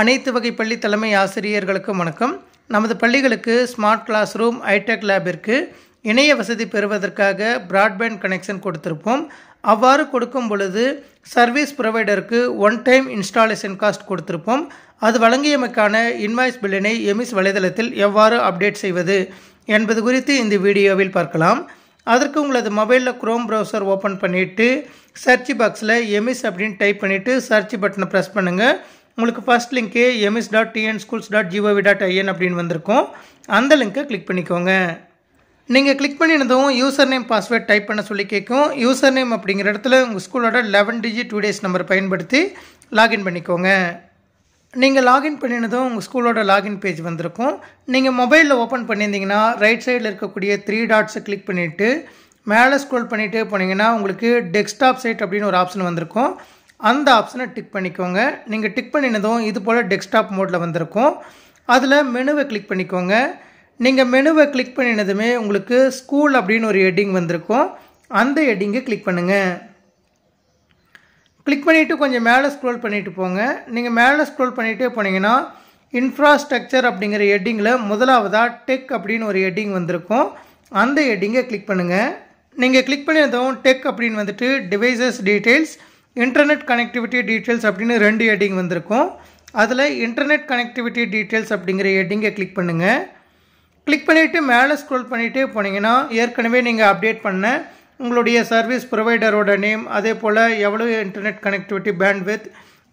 அனைத்து வகை பள்ளி தலைமை ஆசிரியர்களுக்கும் வணக்கம் நமது பள்ளிகளுக்கு ஸ்மார்ட் கிளாஸ் ரூம் ஐடெக் லேபிற்கு இணைய வசதி பெறுவதற்காக ப்ராட்பேண்ட் கனெக்ஷன் கொடுத்துருப்போம் அவ்வாறு கொடுக்கும் பொழுது சர்வீஸ் ப்ரொவைடருக்கு ஒன் டைம் இன்ஸ்டாலேஷன் காஸ்ட் கொடுத்துருப்போம் அது வழங்கியமைக்கான இன்வாய்ஸ் பில்லினை எமிஸ் வலைதளத்தில் எவ்வாறு அப்டேட் செய்வது என்பது குறித்து இந்த வீடியோவில் பார்க்கலாம் அதற்கு உங்களது மொபைலில் க்ரோம் ப்ரௌசர் ஓப்பன் பண்ணிவிட்டு சர்ச் பாக்ஸில் எமிஸ் அப்படின்னு டைப் பண்ணிவிட்டு சர்ச் பட்டனை ப்ரெஸ் பண்ணுங்கள் உங்களுக்கு first link MS dot TN schools dot GOV dot IN அப்படின்னு வந்திருக்கும் அந்த லிங்க்கை கிளிக் பண்ணிக்கோங்க நீங்கள் கிளிக் பண்ணியிருந்ததும் யூசர் நேம் பாஸ்வேர்ட் டைப் பண்ண சொல்லி கேட்கும் யூசர் நேம் அப்படிங்கிற இடத்துல உங்கள் ஸ்கூலோட லெவன் டிஜி டூ டேஸ் நம்பர் பயன்படுத்தி லாகின் பண்ணிக்கோங்க நீங்கள் லாகின் பண்ணினதும் உங்கள் ஸ்கூலோட லாகின் பேஜ் வந்திருக்கும் நீங்கள் மொபைலில் ஓப்பன் பண்ணியிருந்தீங்கன்னா ரைட் சைடில் இருக்கக்கூடிய த்ரீ டாட்ஸை கிளிக் பண்ணிவிட்டு மேலே ஸ்க்ரோல் பண்ணிகிட்டே போனீங்கன்னா உங்களுக்கு டெஸ்க்டாப் சைட் அப்படின்னு ஒரு ஆப்ஷன் வந்திருக்கும் அந்த ஆப்ஷனை டிக் பண்ணிக்கோங்க நீங்கள் டிக் பண்ணினதும் இது போல் டெஸ்க்டாப் மோடில் வந்திருக்கும் அதில் மெனுவை கிளிக் பண்ணிக்கோங்க நீங்கள் மெனுவை கிளிக் பண்ணினதுமே உங்களுக்கு ஸ்கூல் அப்படின்னு ஒரு ஹெட்டிங் வந்திருக்கும் அந்த ஹெட்டிங்கை கிளிக் பண்ணுங்கள் கிளிக் பண்ணிவிட்டு கொஞ்சம் மேலே ஸ்க்ரோல் பண்ணிவிட்டு போங்க நீங்கள் மேலே ஸ்க்ரோல் பண்ணிகிட்டே போனீங்கன்னா இன்ஃப்ராஸ்ட்ரக்சர் அப்படிங்கிற ஹெட்டிங்கில் முதலாவதாக டெக் அப்படின்னு ஒரு ஹெட்டிங் வந்திருக்கும் அந்த ஹெட்டிங்கை கிளிக் பண்ணுங்கள் நீங்கள் கிளிக் பண்ணியிருந்தோம் டெக் அப்படின்னு வந்துட்டு devices details internet connectivity details அப்படின்னு ரெண்டு ஹெட்டிங் வந்திருக்கும் அதில் இன்டர்நெட் கனெக்டிவிட்டி டீட்டெயில்ஸ் அப்படிங்கிற ஹெட்டிங்கை கிளிக் பண்ணுங்கள் கிளிக் பண்ணிவிட்டு மேலே ஸ்க்ரோல் பண்ணிகிட்டே போனீங்கன்னா ஏற்கனவே நீங்கள் அப்டேட் பண்ண உங்களுடைய சர்வீஸ் ப்ரொவைடரோட நேம் அதே போல் எவ்வளோ internet connectivity bandwidth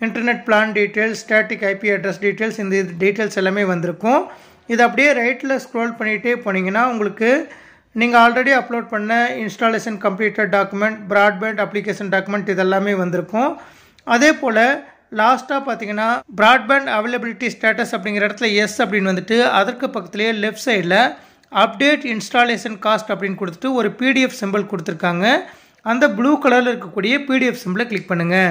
internet plan details static IP address details இந்த டீட்டெயில்ஸ் எல்லாமே வந்திருக்கும் இது அப்படியே ரைட்டில் ஸ்க்ரோல் பண்ணிகிட்டே போனீங்கன்னா உங்களுக்கு நீங்கள் ஆல்ரெடி அப்லோட் பண்ண installation completed document broadband application document இதெல்லாமே வந்திருக்கும் அதே போல் லாஸ்ட்டாக பார்த்தீங்கன்னா ப்ராட்பேண்ட் அவைலபிலிட்டி ஸ்டேட்டஸ் அப்படிங்கிற இடத்துல எஸ் அப்படின்னு வந்துட்டு அதற்கு பக்கத்துலேயே லெஃப்ட் சைடில் அப்டேட் இன்ஸ்டாலேஷன் காஸ்ட் அப்படின்னு கொடுத்துட்டு ஒரு பிடிஎஃப் சிம்பிள் கொடுத்துருக்காங்க அந்த ப்ளூ கலரில் இருக்கக்கூடிய பிடிஎஃப் சிம்பிளை கிளிக் பண்ணுங்கள்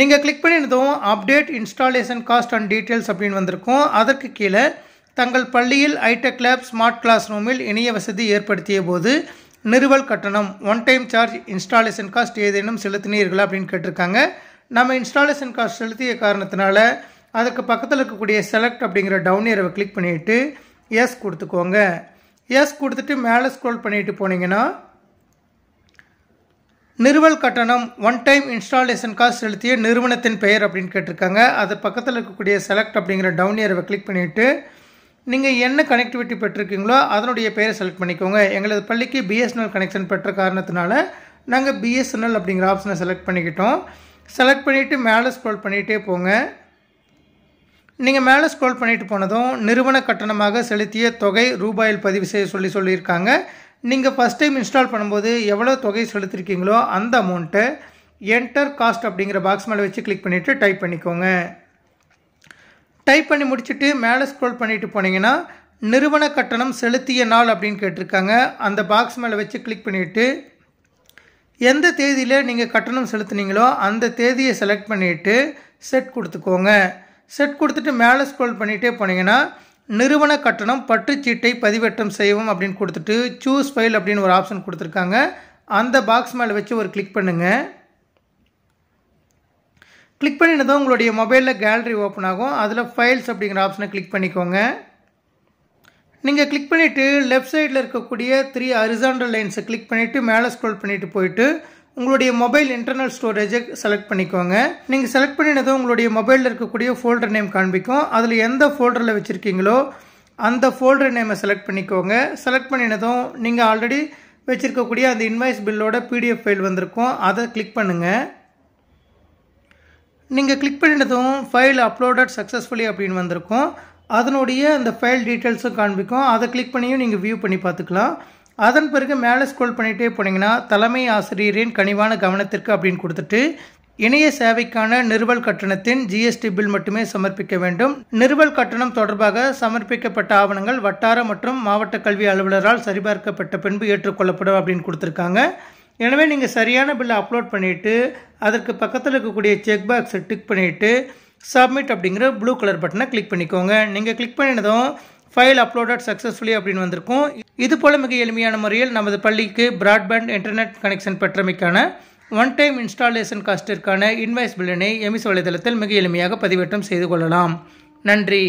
நீங்கள் கிளிக் பண்ணியிருந்தோம் update installation cost and details அப்படின்னு வந்திருக்கும் அதற்கு கீழே தங்கள் பள்ளியில் ஐடெக் லேப் ஸ்மார்ட் கிளாஸ் ரூமில் இணைய வசதி ஏற்படுத்திய போது நிறுவல் கட்டணம் one time charge installation cost ஏதேனும் செலுத்தினீர்களா அப்படின்னு கேட்டிருக்காங்க நம்ம இன்ஸ்டாலேஷன் காஸ்ட் செலுத்திய காரணத்தினால அதுக்கு பக்கத்தில் இருக்கக்கூடிய செலக்ட் அப்படிங்கிற டவுன் ஏரவை கிளிக் பண்ணிவிட்டு எஸ் கொடுத்துக்கோங்க எஸ் கொடுத்துட்டு மேலே ஸ்க்ரோல் பண்ணிவிட்டு போனீங்கன்னா நிறுவல் கட்டணம் ஒன் டைம் இன்ஸ்டாலேஷன் காஸ்ட் செலுத்திய நிறுவனத்தின் பெயர் அப்படின்னு கேட்டிருக்காங்க அது பக்கத்தில் இருக்கக்கூடிய செலக்ட் அப்படிங்கிற டவுன் ஏரவை கிளிக் பண்ணிவிட்டு நீங்கள் என்ன கனெக்டிவிட்டி பெற்றிருக்கீங்களோ அதனுடைய பேரை செலக்ட் பண்ணிக்கோங்க எங்களது பள்ளிக்கு பிஎஸ்என்எல் கனெக்ஷன் பெற்ற காரணத்தினால நாங்கள் பிஎஸ்என்எல் அப்படிங்கிற ஆப்ஷனை செலக்ட் பண்ணிக்கிட்டோம் செலக்ட் பண்ணிவிட்டு மேலே ஸ்க்ரோல் பண்ணிகிட்டே போங்க நீங்கள் மேலே ஸ்க்ரோல் பண்ணிவிட்டு போனதும் நிறுவன கட்டணமாக செலுத்திய தொகை ரூபாயில் பதிவு செய்ய சொல்லி சொல்லியிருக்காங்க நீங்கள் ஃபஸ்ட் டைம் இன்ஸ்டால் பண்ணும்போது எவ்வளோ தொகை செலுத்திருக்கீங்களோ அந்த அமௌண்ட்டை என்டர் காஸ்ட் அப்படிங்கிற பாக்ஸ் மேலே வச்சு கிளிக் பண்ணிவிட்டு டைப் பண்ணிக்கோங்க டைப் பண்ணி முடிச்சுட்டு மேலே ஸ்க்ரோல் பண்ணிவிட்டு போனீங்கன்னா நிறுவன கட்டணம் செலுத்திய நாள் அப்படின்னு கேட்டிருக்காங்க அந்த பாக்ஸ் மேலே வச்சு கிளிக் பண்ணிவிட்டு எந்த தேதியில் நீங்கள் கட்டணம் செலுத்துனீங்களோ அந்த தேதியை செலக்ட் பண்ணிவிட்டு செட் கொடுத்துக்கோங்க செட் கொடுத்துட்டு மேலே ஸ்க்ரோல் பண்ணிகிட்டே போனீங்கன்னா நிறுவன கட்டணம் பற்றுச்சீட்டை பதிவேற்றம் செய்யவும் அப்படின்னு கொடுத்துட்டு சூஸ் ஃபைல் அப்படின்னு ஒரு ஆப்ஷன் கொடுத்துருக்காங்க அந்த பாக்ஸ் மேலே வச்சு ஒரு கிளிக் பண்ணுங்கள் கிளிக் பண்ணினதும் உங்களுடைய மொபைலில் கேலரி ஓப்பன் ஆகும் அதில் ஃபைல்ஸ் அப்படிங்கிற ஆப்ஷனை கிளிக் பண்ணிக்கோங்க நீங்கள் கிளிக் பண்ணிவிட்டு லெஃப்ட் சைடில் இருக்கக்கூடிய த்ரீ அரிசாண்டல் லைன்ஸை கிளிக் பண்ணிவிட்டு மேலே ஸ்க்ரோல் பண்ணிவிட்டு போயிட்டு உங்களுடைய மொபைல் இன்டர்னல் ஸ்டோரேஜை செலக்ட் பண்ணிக்கோங்க நீங்கள் செலக்ட் பண்ணினதும் உங்களுடைய மொபைலில் இருக்கக்கூடிய ஃபோல்டர் நேம் காண்பிக்கும் அதில் எந்த ஃபோல்டரில் வச்சுருக்கீங்களோ அந்த ஃபோல்டர் நேமை செலக்ட் பண்ணிக்கோங்க செலக்ட் பண்ணினதும் நீங்கள் ஆல்ரெடி வச்சுருக்கக்கூடிய அந்த இன்வாய்ஸ் பில்லோட பிடிஎஃப் ஃபைல் வந்திருக்கும் அதை கிளிக் பண்ணுங்கள் நீங்கள் கிளிக் பண்ணினதும் ஃபைல் அப்லோடட் சக்ஸஸ்ஃபுல்லி அப்படின்னு வந்திருக்கும் அதனுடைய அந்த ஃபைல் டீட்டெயில்ஸும் காண்பிக்கும் அதை கிளிக் பண்ணியும் நீங்கள் வியூ பண்ணி பார்த்துக்கலாம் அதன் பிறகு மேலே ஸ்க்ரோல் பண்ணிகிட்டே போனீங்கன்னா தலைமை ஆசிரியரின் கனிவான கவனத்திற்கு அப்படின்னு கொடுத்துட்டு இணைய சேவைக்கான நிறுவல் கட்டணத்தின் ஜிஎஸ்டி பில் மட்டுமே சமர்ப்பிக்க வேண்டும் நிறுவல் கட்டணம் தொடர்பாக சமர்ப்பிக்கப்பட்ட ஆவணங்கள் வட்டார மற்றும் மாவட்ட கல்வி அலுவலரால் சரிபார்க்கப்பட்ட பின்பு ஏற்றுக்கொள்ளப்படும் அப்படின்னு கொடுத்துருக்காங்க எனவே நீங்கள் சரியான பில்லை அப்லோட் பண்ணிவிட்டு அதற்கு பக்கத்தில் இருக்கக்கூடிய செக் பாக்ஸை டிக் பண்ணிவிட்டு சப்மிட் அப்படிங்கிற ப்ளூ கலர் பட்டனை கிளிக் பண்ணிக்கோங்க நீங்கள் கிளிக் பண்ணினதும் ஃபைல் அப்லோடட் சக்ஸஸ்ஃபுல்லி அப்படின்னு வந்திருக்கும் இது போல் மிக எளிமையான முறையில் நமது பள்ளிக்கு ப்ராட்பேண்ட் இன்டர்நெட் கனெக்ஷன் பெற்றமைக்கான ஒன் டைம் இன்ஸ்டாலேஷன் காஸ்டிற்கான இன்வாய்ஸ் பில்லினை எமிஸ் வலைதளத்தில் மிக எளிமையாக பதிவேற்றம் செய்து கொள்ளலாம் நன்றி